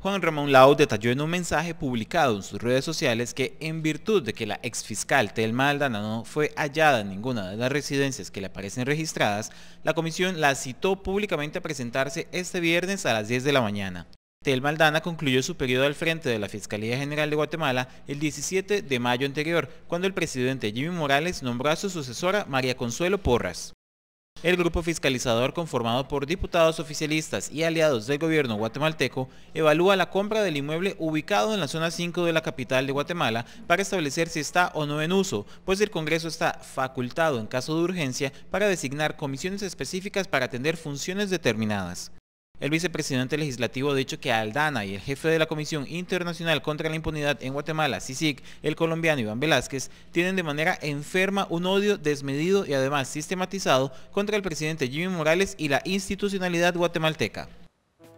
Juan Ramón Lau detalló en un mensaje publicado en sus redes sociales que en virtud de que la exfiscal Telma Aldana no fue hallada en ninguna de las residencias que le aparecen registradas, la comisión la citó públicamente a presentarse este viernes a las 10 de la mañana. Telma Aldana concluyó su periodo al frente de la Fiscalía General de Guatemala el 17 de mayo anterior, cuando el presidente Jimmy Morales nombró a su sucesora María Consuelo Porras. El grupo fiscalizador conformado por diputados oficialistas y aliados del gobierno guatemalteco evalúa la compra del inmueble ubicado en la zona 5 de la capital de Guatemala para establecer si está o no en uso, pues el Congreso está facultado en caso de urgencia para designar comisiones específicas para atender funciones determinadas. El vicepresidente legislativo ha dicho que Aldana y el jefe de la Comisión Internacional contra la Impunidad en Guatemala, CICIC, el colombiano Iván Velázquez, tienen de manera enferma un odio desmedido y además sistematizado contra el presidente Jimmy Morales y la institucionalidad guatemalteca.